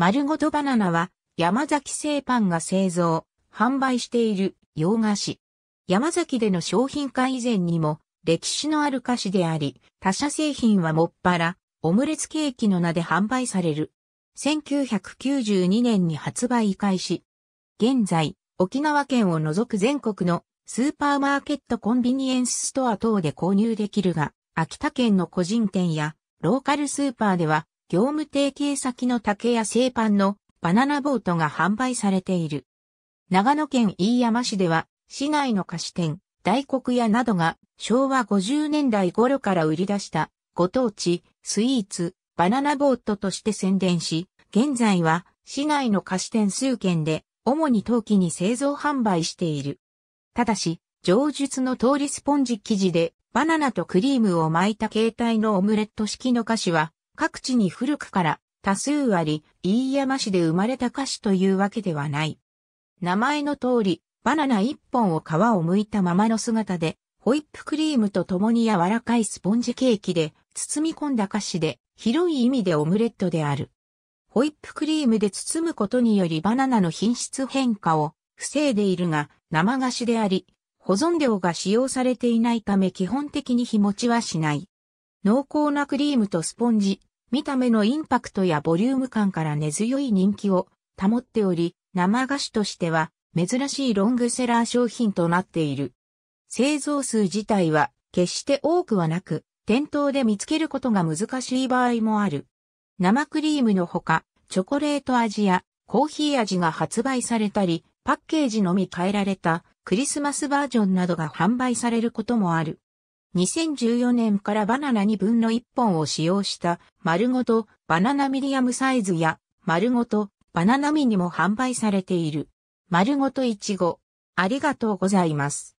丸ごとバナナは山崎製パンが製造、販売している洋菓子。山崎での商品化以前にも歴史のある菓子であり、他社製品はもっぱらオムレツケーキの名で販売される。1992年に発売開始。現在、沖縄県を除く全国のスーパーマーケットコンビニエンスストア等で購入できるが、秋田県の個人店やローカルスーパーでは業務提携先の竹や製パンのバナナボートが販売されている。長野県飯山市では、市内の菓子店、大黒屋などが昭和50年代頃から売り出したご当地、スイーツ、バナナボートとして宣伝し、現在は市内の菓子店数軒で主に陶器に製造販売している。ただし、上述の通りスポンジ生地でバナナとクリームを巻いた形態のオムレット式の菓子は各地に古くから多数あり、飯山市で生まれた菓子というわけではない。名前の通り、バナナ一本を皮を剥いたままの姿で、ホイップクリームと共に柔らかいスポンジケーキで包み込んだ菓子で、広い意味でオムレットである。ホイップクリームで包むことによりバナナの品質変化を防いでいるが、生菓子であり、保存料が使用されていないため基本的に日持ちはしない。濃厚なクリームとスポンジ、見た目のインパクトやボリューム感から根強い人気を保っており、生菓子としては珍しいロングセラー商品となっている。製造数自体は決して多くはなく、店頭で見つけることが難しい場合もある。生クリームのほか、チョコレート味やコーヒー味が発売されたり、パッケージのみ変えられたクリスマスバージョンなどが販売されることもある。2014年からバナナ2分の1本を使用した丸ごとバナナミディアムサイズや丸ごとバナナミにも販売されている。丸ごといちご。ありがとうございます。